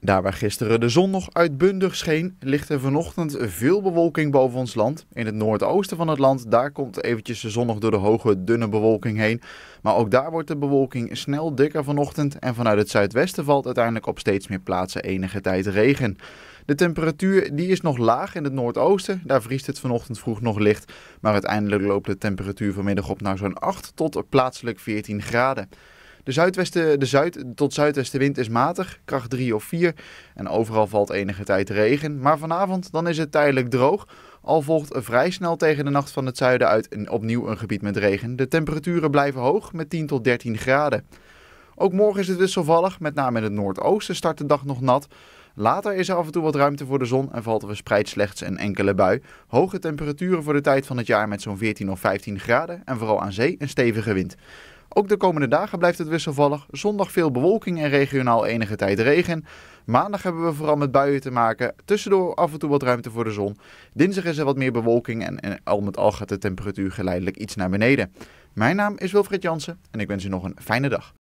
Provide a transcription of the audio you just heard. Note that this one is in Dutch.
Daar waar gisteren de zon nog uitbundig scheen, ligt er vanochtend veel bewolking boven ons land. In het noordoosten van het land, daar komt eventjes de zon nog door de hoge, dunne bewolking heen. Maar ook daar wordt de bewolking snel dikker vanochtend en vanuit het zuidwesten valt uiteindelijk op steeds meer plaatsen enige tijd regen. De temperatuur die is nog laag in het noordoosten, daar vriest het vanochtend vroeg nog licht. Maar uiteindelijk loopt de temperatuur vanmiddag op naar zo'n 8 tot plaatselijk 14 graden. De, zuidwesten, de zuid- tot zuidwestenwind is matig, kracht 3 of 4. En overal valt enige tijd regen. Maar vanavond dan is het tijdelijk droog. Al volgt vrij snel tegen de nacht van het zuiden uit opnieuw een gebied met regen. De temperaturen blijven hoog met 10 tot 13 graden. Ook morgen is het wisselvallig, met name in het noordoosten start de dag nog nat. Later is er af en toe wat ruimte voor de zon en valt er verspreid slechts een enkele bui. Hoge temperaturen voor de tijd van het jaar met zo'n 14 of 15 graden en vooral aan zee een stevige wind. Ook de komende dagen blijft het wisselvallig. Zondag veel bewolking en regionaal enige tijd regen. Maandag hebben we vooral met buien te maken. Tussendoor af en toe wat ruimte voor de zon. Dinsdag is er wat meer bewolking en, al met al gaat de temperatuur geleidelijk iets naar beneden. Mijn naam is Wilfred Jansen en ik wens u nog een fijne dag.